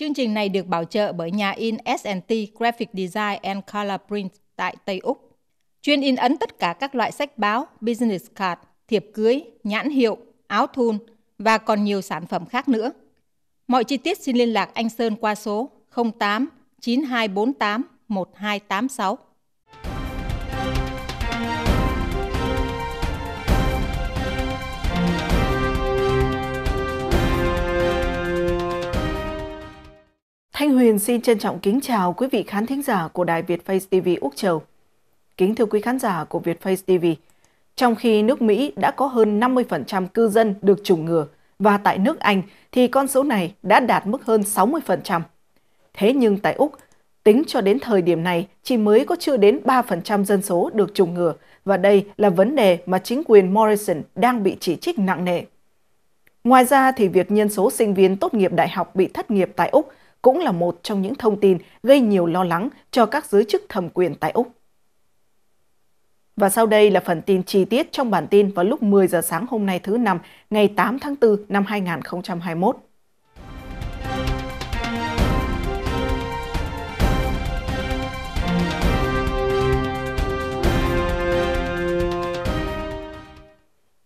Chương trình này được bảo trợ bởi nhà in S&T Graphic Design and Color Print tại Tây Úc. Chuyên in ấn tất cả các loại sách báo, business card, thiệp cưới, nhãn hiệu, áo thun và còn nhiều sản phẩm khác nữa. Mọi chi tiết xin liên lạc anh Sơn qua số 08 9248 1286. Thanh Huyền xin trân trọng kính chào quý vị khán thính giả của Đài Việt Face TV Úc Châu. Kính thưa quý khán giả của Việt Face TV, trong khi nước Mỹ đã có hơn 50% cư dân được chủng ngừa và tại nước Anh thì con số này đã đạt mức hơn 60%. Thế nhưng tại Úc, tính cho đến thời điểm này chỉ mới có chưa đến 3% dân số được chủng ngừa và đây là vấn đề mà chính quyền Morrison đang bị chỉ trích nặng nề. Ngoài ra thì việc nhân số sinh viên tốt nghiệp đại học bị thất nghiệp tại Úc – cũng là một trong những thông tin gây nhiều lo lắng cho các giới chức thẩm quyền tại Úc. Và sau đây là phần tin chi tiết trong bản tin vào lúc 10 giờ sáng hôm nay thứ năm, ngày 8 tháng 4 năm 2021.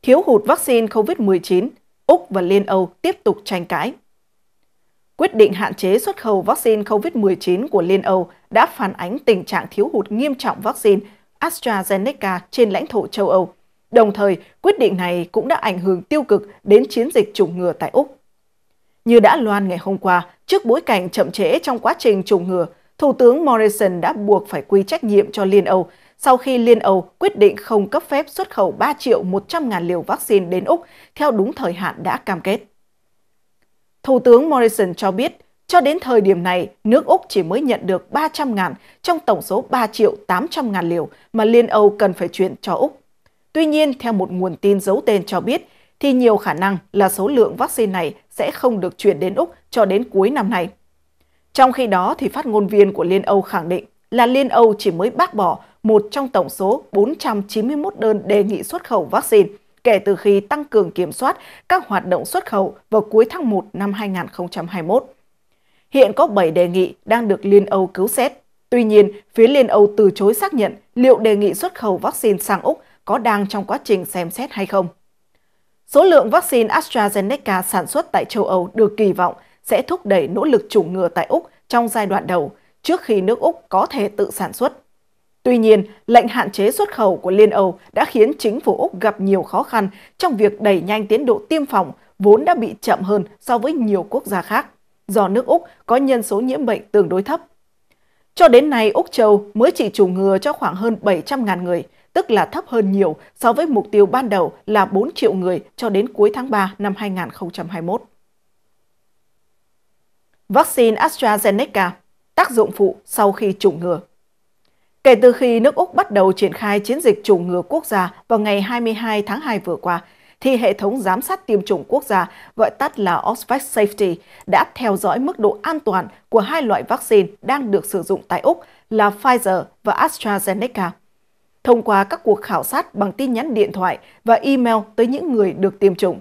Thiếu hụt vaccine COVID-19, Úc và Liên Âu tiếp tục tranh cãi Quyết định hạn chế xuất khẩu vaccine COVID-19 của Liên Âu đã phản ánh tình trạng thiếu hụt nghiêm trọng vaccine AstraZeneca trên lãnh thổ châu Âu. Đồng thời, quyết định này cũng đã ảnh hưởng tiêu cực đến chiến dịch chủng ngừa tại Úc. Như đã loan ngày hôm qua, trước bối cảnh chậm trễ trong quá trình chủng ngừa, Thủ tướng Morrison đã buộc phải quy trách nhiệm cho Liên Âu sau khi Liên Âu quyết định không cấp phép xuất khẩu 3 triệu 100 ngàn liều vaccine đến Úc theo đúng thời hạn đã cam kết. Thủ tướng Morrison cho biết, cho đến thời điểm này, nước Úc chỉ mới nhận được 300 000 trong tổng số 3 triệu 800 000 liều mà Liên Âu cần phải chuyển cho Úc. Tuy nhiên, theo một nguồn tin giấu tên cho biết, thì nhiều khả năng là số lượng vaccine này sẽ không được chuyển đến Úc cho đến cuối năm nay. Trong khi đó, thì phát ngôn viên của Liên Âu khẳng định là Liên Âu chỉ mới bác bỏ một trong tổng số 491 đơn đề nghị xuất khẩu vaccine – kể từ khi tăng cường kiểm soát các hoạt động xuất khẩu vào cuối tháng 1 năm 2021. Hiện có 7 đề nghị đang được Liên Âu cứu xét. Tuy nhiên, phía Liên Âu từ chối xác nhận liệu đề nghị xuất khẩu vaccine sang Úc có đang trong quá trình xem xét hay không. Số lượng vaccine AstraZeneca sản xuất tại châu Âu được kỳ vọng sẽ thúc đẩy nỗ lực chủng ngừa tại Úc trong giai đoạn đầu, trước khi nước Úc có thể tự sản xuất. Tuy nhiên, lệnh hạn chế xuất khẩu của Liên Âu đã khiến chính phủ Úc gặp nhiều khó khăn trong việc đẩy nhanh tiến độ tiêm phòng vốn đã bị chậm hơn so với nhiều quốc gia khác, do nước Úc có nhân số nhiễm bệnh tương đối thấp. Cho đến nay, Úc Châu mới chỉ chủng ngừa cho khoảng hơn 700.000 người, tức là thấp hơn nhiều so với mục tiêu ban đầu là 4 triệu người cho đến cuối tháng 3 năm 2021. Vaccine AstraZeneca, tác dụng phụ sau khi chủng ngừa. Kể từ khi nước Úc bắt đầu triển khai chiến dịch chủng ngừa quốc gia vào ngày 22 tháng 2 vừa qua, thì hệ thống giám sát tiêm chủng quốc gia, gọi tắt là Oxford e Safety, đã theo dõi mức độ an toàn của hai loại vaccine đang được sử dụng tại Úc là Pfizer và AstraZeneca. Thông qua các cuộc khảo sát bằng tin nhắn điện thoại và email tới những người được tiêm chủng.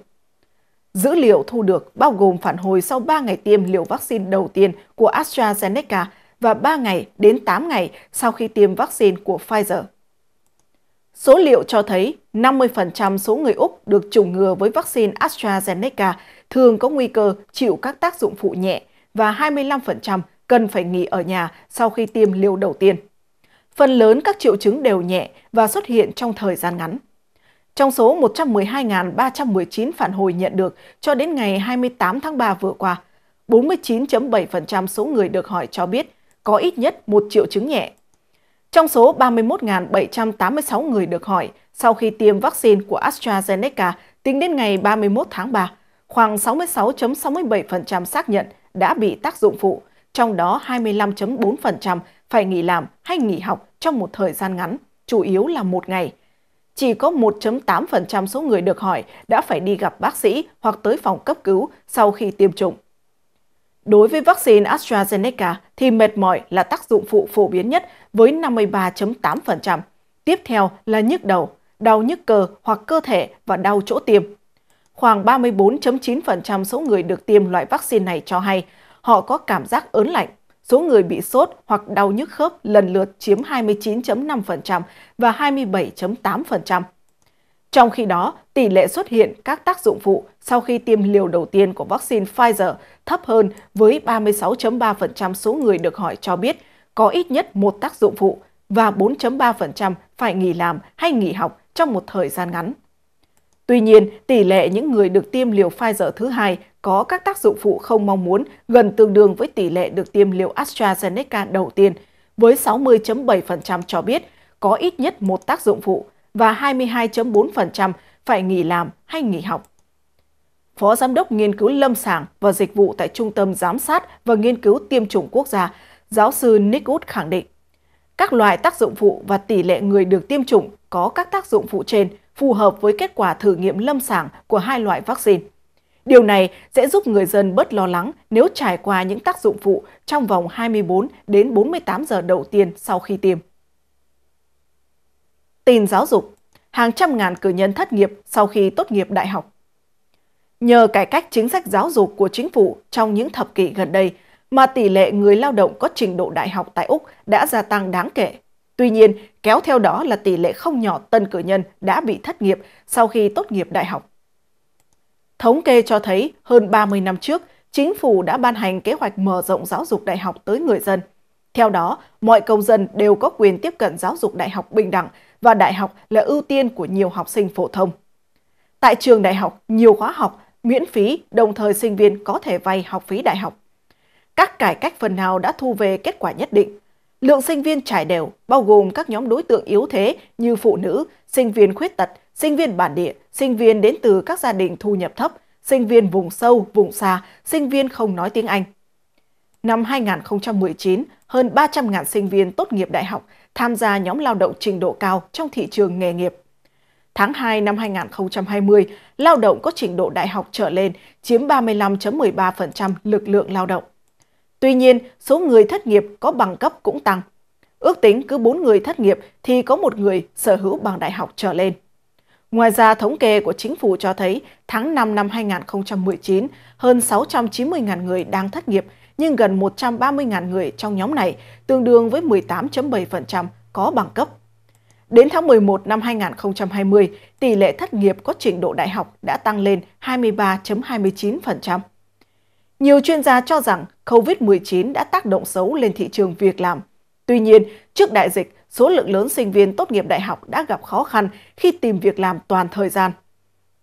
Dữ liệu thu được bao gồm phản hồi sau 3 ngày tiêm liều vaccine đầu tiên của AstraZeneca – và 3 ngày đến 8 ngày sau khi tiêm vaccine của Pfizer. Số liệu cho thấy 50% số người Úc được chủng ngừa với vaccine AstraZeneca thường có nguy cơ chịu các tác dụng phụ nhẹ và 25% cần phải nghỉ ở nhà sau khi tiêm liều đầu tiên. Phần lớn các triệu chứng đều nhẹ và xuất hiện trong thời gian ngắn. Trong số 112.319 phản hồi nhận được cho đến ngày 28 tháng 3 vừa qua, 49.7% số người được hỏi cho biết có ít nhất một triệu chứng nhẹ. Trong số 31.786 người được hỏi sau khi tiêm vaccine của AstraZeneca tính đến ngày 31 tháng 3, khoảng 66.67% xác nhận đã bị tác dụng phụ, trong đó 25.4% phải nghỉ làm hay nghỉ học trong một thời gian ngắn, chủ yếu là một ngày. Chỉ có 1.8% số người được hỏi đã phải đi gặp bác sĩ hoặc tới phòng cấp cứu sau khi tiêm chủng. Đối với vaccine AstraZeneca thì mệt mỏi là tác dụng phụ phổ biến nhất với 53.8%. Tiếp theo là nhức đầu, đau nhức cơ hoặc cơ thể và đau chỗ tiêm. Khoảng 34.9% số người được tiêm loại vaccine này cho hay họ có cảm giác ớn lạnh. Số người bị sốt hoặc đau nhức khớp lần lượt chiếm 29.5% và 27.8%. Trong khi đó, tỷ lệ xuất hiện các tác dụng phụ sau khi tiêm liều đầu tiên của vaccine Pfizer thấp hơn với 36.3% số người được hỏi cho biết có ít nhất một tác dụng phụ và 4.3% phải nghỉ làm hay nghỉ học trong một thời gian ngắn. Tuy nhiên, tỷ lệ những người được tiêm liều Pfizer thứ hai có các tác dụng phụ không mong muốn gần tương đương với tỷ lệ được tiêm liều AstraZeneca đầu tiên, với 60.7% cho biết có ít nhất một tác dụng phụ và 22.4% phải nghỉ làm hay nghỉ học. Phó Giám đốc Nghiên cứu Lâm sàng và Dịch vụ tại Trung tâm Giám sát và Nghiên cứu Tiêm chủng Quốc gia, giáo sư Nick Wood khẳng định, các loại tác dụng phụ và tỷ lệ người được tiêm chủng có các tác dụng phụ trên phù hợp với kết quả thử nghiệm lâm sàng của hai loại vaccine. Điều này sẽ giúp người dân bớt lo lắng nếu trải qua những tác dụng phụ trong vòng 24 đến 48 giờ đầu tiên sau khi tiêm tin giáo dục, hàng trăm ngàn cử nhân thất nghiệp sau khi tốt nghiệp đại học. Nhờ cải cách chính sách giáo dục của chính phủ trong những thập kỷ gần đây mà tỷ lệ người lao động có trình độ đại học tại Úc đã gia tăng đáng kể. Tuy nhiên, kéo theo đó là tỷ lệ không nhỏ tân cử nhân đã bị thất nghiệp sau khi tốt nghiệp đại học. Thống kê cho thấy hơn 30 năm trước, chính phủ đã ban hành kế hoạch mở rộng giáo dục đại học tới người dân. Theo đó, mọi công dân đều có quyền tiếp cận giáo dục đại học bình đẳng và đại học là ưu tiên của nhiều học sinh phổ thông. Tại trường đại học, nhiều khóa học miễn phí, đồng thời sinh viên có thể vay học phí đại học. Các cải cách phần nào đã thu về kết quả nhất định. Lượng sinh viên trải đều, bao gồm các nhóm đối tượng yếu thế như phụ nữ, sinh viên khuyết tật, sinh viên bản địa, sinh viên đến từ các gia đình thu nhập thấp, sinh viên vùng sâu, vùng xa, sinh viên không nói tiếng Anh. Năm 2019, hơn 300.000 sinh viên tốt nghiệp đại học tham gia nhóm lao động trình độ cao trong thị trường nghề nghiệp. Tháng 2 năm 2020, lao động có trình độ đại học trở lên chiếm 35.13% lực lượng lao động. Tuy nhiên, số người thất nghiệp có bằng cấp cũng tăng. Ước tính cứ 4 người thất nghiệp thì có một người sở hữu bằng đại học trở lên. Ngoài ra, thống kê của chính phủ cho thấy tháng 5 năm 2019, hơn 690.000 người đang thất nghiệp, nhưng gần 130.000 người trong nhóm này, tương đương với 18.7% có bằng cấp. Đến tháng 11 năm 2020, tỷ lệ thất nghiệp có trình độ đại học đã tăng lên 23.29%. Nhiều chuyên gia cho rằng COVID-19 đã tác động xấu lên thị trường việc làm. Tuy nhiên, trước đại dịch, số lượng lớn sinh viên tốt nghiệp đại học đã gặp khó khăn khi tìm việc làm toàn thời gian.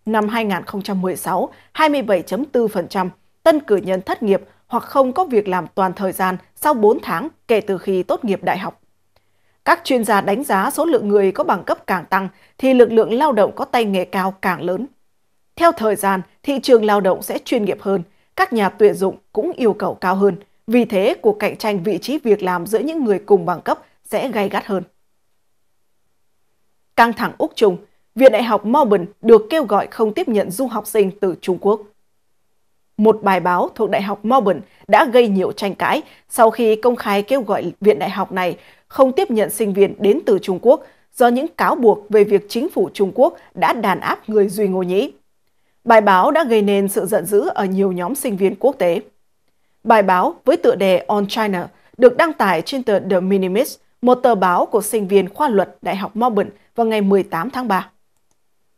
Năm 2016, 27.4%, tân cử nhân thất nghiệp hoặc không có việc làm toàn thời gian sau 4 tháng kể từ khi tốt nghiệp đại học. Các chuyên gia đánh giá số lượng người có bằng cấp càng tăng thì lực lượng lao động có tay nghề cao càng lớn. Theo thời gian, thị trường lao động sẽ chuyên nghiệp hơn, các nhà tuyển dụng cũng yêu cầu cao hơn. Vì thế, cuộc cạnh tranh vị trí việc làm giữa những người cùng bằng cấp sẽ gay gắt hơn. Căng thẳng Úc Trung, Viện Đại học Melbourne được kêu gọi không tiếp nhận du học sinh từ Trung Quốc một bài báo thuộc Đại học Melbourne đã gây nhiều tranh cãi sau khi công khai kêu gọi viện đại học này không tiếp nhận sinh viên đến từ Trung Quốc do những cáo buộc về việc chính phủ Trung Quốc đã đàn áp người Duy Ngô Nhĩ. Bài báo đã gây nên sự giận dữ ở nhiều nhóm sinh viên quốc tế. Bài báo với tựa đề On China được đăng tải trên tờ The Minimis, một tờ báo của sinh viên khoa luật Đại học Melbourne vào ngày 18 tháng 3.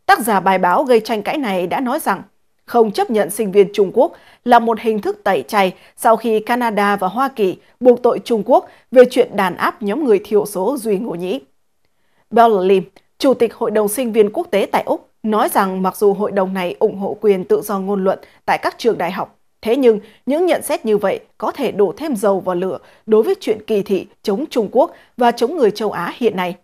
Tác giả bài báo gây tranh cãi này đã nói rằng không chấp nhận sinh viên Trung Quốc là một hình thức tẩy chay sau khi Canada và Hoa Kỳ buộc tội Trung Quốc về chuyện đàn áp nhóm người thiểu số Duy Ngô Nhĩ. Bella Lim, Chủ tịch Hội đồng sinh viên quốc tế tại Úc, nói rằng mặc dù hội đồng này ủng hộ quyền tự do ngôn luận tại các trường đại học, thế nhưng những nhận xét như vậy có thể đổ thêm dầu vào lửa đối với chuyện kỳ thị chống Trung Quốc và chống người châu Á hiện nay.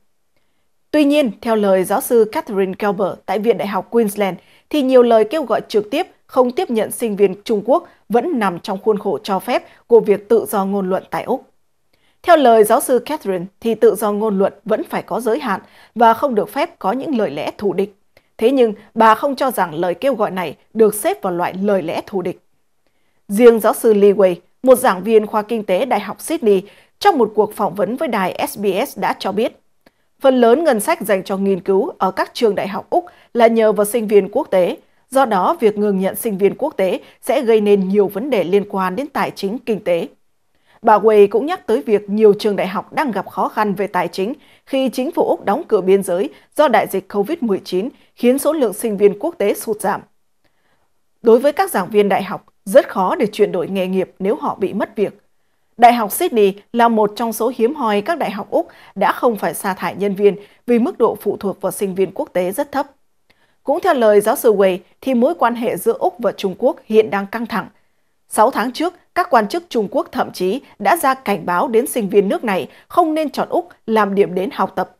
Tuy nhiên, theo lời giáo sư Catherine Kelber tại Viện Đại học Queensland, thì nhiều lời kêu gọi trực tiếp không tiếp nhận sinh viên Trung Quốc vẫn nằm trong khuôn khổ cho phép của việc tự do ngôn luận tại Úc. Theo lời giáo sư Catherine thì tự do ngôn luận vẫn phải có giới hạn và không được phép có những lời lẽ thù địch. Thế nhưng bà không cho rằng lời kêu gọi này được xếp vào loại lời lẽ thù địch. Riêng giáo sư Lee Wei, một giảng viên khoa kinh tế Đại học Sydney, trong một cuộc phỏng vấn với đài SBS đã cho biết Phần lớn ngân sách dành cho nghiên cứu ở các trường đại học Úc là nhờ vào sinh viên quốc tế. Do đó, việc ngừng nhận sinh viên quốc tế sẽ gây nên nhiều vấn đề liên quan đến tài chính kinh tế. Bà Way cũng nhắc tới việc nhiều trường đại học đang gặp khó khăn về tài chính khi chính phủ Úc đóng cửa biên giới do đại dịch COVID-19 khiến số lượng sinh viên quốc tế sụt giảm. Đối với các giảng viên đại học, rất khó để chuyển đổi nghề nghiệp nếu họ bị mất việc. Đại học Sydney là một trong số hiếm hoi các đại học Úc đã không phải sa thải nhân viên vì mức độ phụ thuộc vào sinh viên quốc tế rất thấp. Cũng theo lời giáo sư Wei, thì mối quan hệ giữa Úc và Trung Quốc hiện đang căng thẳng. 6 tháng trước, các quan chức Trung Quốc thậm chí đã ra cảnh báo đến sinh viên nước này không nên chọn Úc làm điểm đến học tập.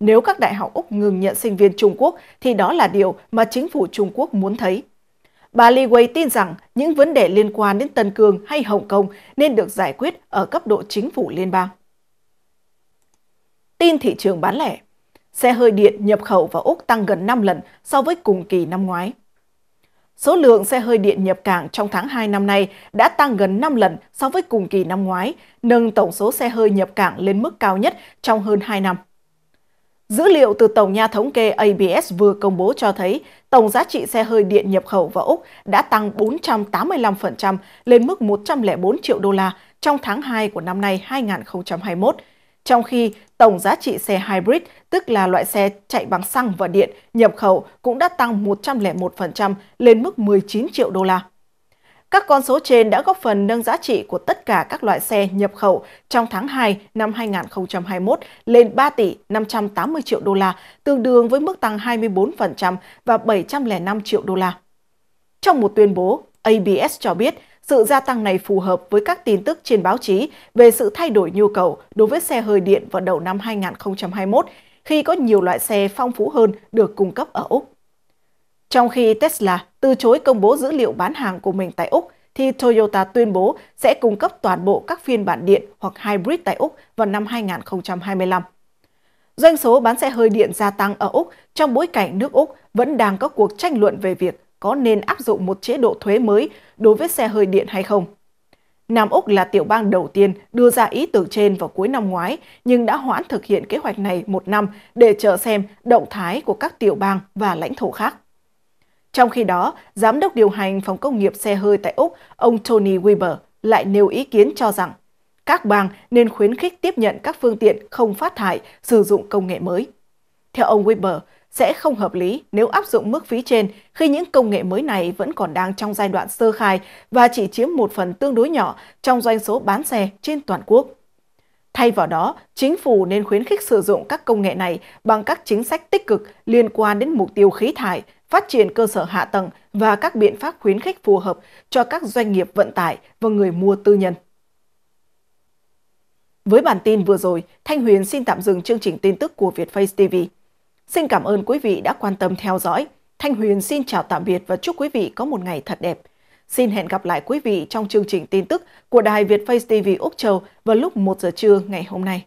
Nếu các đại học Úc ngừng nhận sinh viên Trung Quốc thì đó là điều mà chính phủ Trung Quốc muốn thấy. Bà Li Wei tin rằng những vấn đề liên quan đến Tân Cương hay Hồng Kông nên được giải quyết ở cấp độ chính phủ liên bang. Tin thị trường bán lẻ Xe hơi điện nhập khẩu vào Úc tăng gần 5 lần so với cùng kỳ năm ngoái. Số lượng xe hơi điện nhập cảng trong tháng 2 năm nay đã tăng gần 5 lần so với cùng kỳ năm ngoái, nâng tổng số xe hơi nhập cảng lên mức cao nhất trong hơn 2 năm. Dữ liệu từ Tổng nhà thống kê ABS vừa công bố cho thấy tổng giá trị xe hơi điện nhập khẩu vào Úc đã tăng 485% lên mức 104 triệu đô la trong tháng 2 của năm nay 2021, trong khi tổng giá trị xe hybrid, tức là loại xe chạy bằng xăng và điện, nhập khẩu cũng đã tăng 101% lên mức 19 triệu đô la. Các con số trên đã góp phần nâng giá trị của tất cả các loại xe nhập khẩu trong tháng 2 năm 2021 lên 3 tỷ 580 triệu đô la, tương đương với mức tăng 24% và 705 triệu đô la. Trong một tuyên bố, ABS cho biết sự gia tăng này phù hợp với các tin tức trên báo chí về sự thay đổi nhu cầu đối với xe hơi điện vào đầu năm 2021, khi có nhiều loại xe phong phú hơn được cung cấp ở Úc. Trong khi Tesla từ chối công bố dữ liệu bán hàng của mình tại Úc, thì Toyota tuyên bố sẽ cung cấp toàn bộ các phiên bản điện hoặc hybrid tại Úc vào năm 2025. Doanh số bán xe hơi điện gia tăng ở Úc trong bối cảnh nước Úc vẫn đang có cuộc tranh luận về việc có nên áp dụng một chế độ thuế mới đối với xe hơi điện hay không. Nam Úc là tiểu bang đầu tiên đưa ra ý tưởng trên vào cuối năm ngoái, nhưng đã hoãn thực hiện kế hoạch này một năm để chờ xem động thái của các tiểu bang và lãnh thổ khác. Trong khi đó, Giám đốc điều hành phòng công nghiệp xe hơi tại Úc, ông Tony Weber, lại nêu ý kiến cho rằng các bang nên khuyến khích tiếp nhận các phương tiện không phát thải sử dụng công nghệ mới. Theo ông Weber, sẽ không hợp lý nếu áp dụng mức phí trên khi những công nghệ mới này vẫn còn đang trong giai đoạn sơ khai và chỉ chiếm một phần tương đối nhỏ trong doanh số bán xe trên toàn quốc. Thay vào đó, chính phủ nên khuyến khích sử dụng các công nghệ này bằng các chính sách tích cực liên quan đến mục tiêu khí thải phát triển cơ sở hạ tầng và các biện pháp khuyến khích phù hợp cho các doanh nghiệp vận tải và người mua tư nhân. Với bản tin vừa rồi, Thanh Huyền xin tạm dừng chương trình tin tức của Vietface TV. Xin cảm ơn quý vị đã quan tâm theo dõi. Thanh Huyền xin chào tạm biệt và chúc quý vị có một ngày thật đẹp. Xin hẹn gặp lại quý vị trong chương trình tin tức của Đài Việt Face TV Úc Châu vào lúc 1 giờ trưa ngày hôm nay.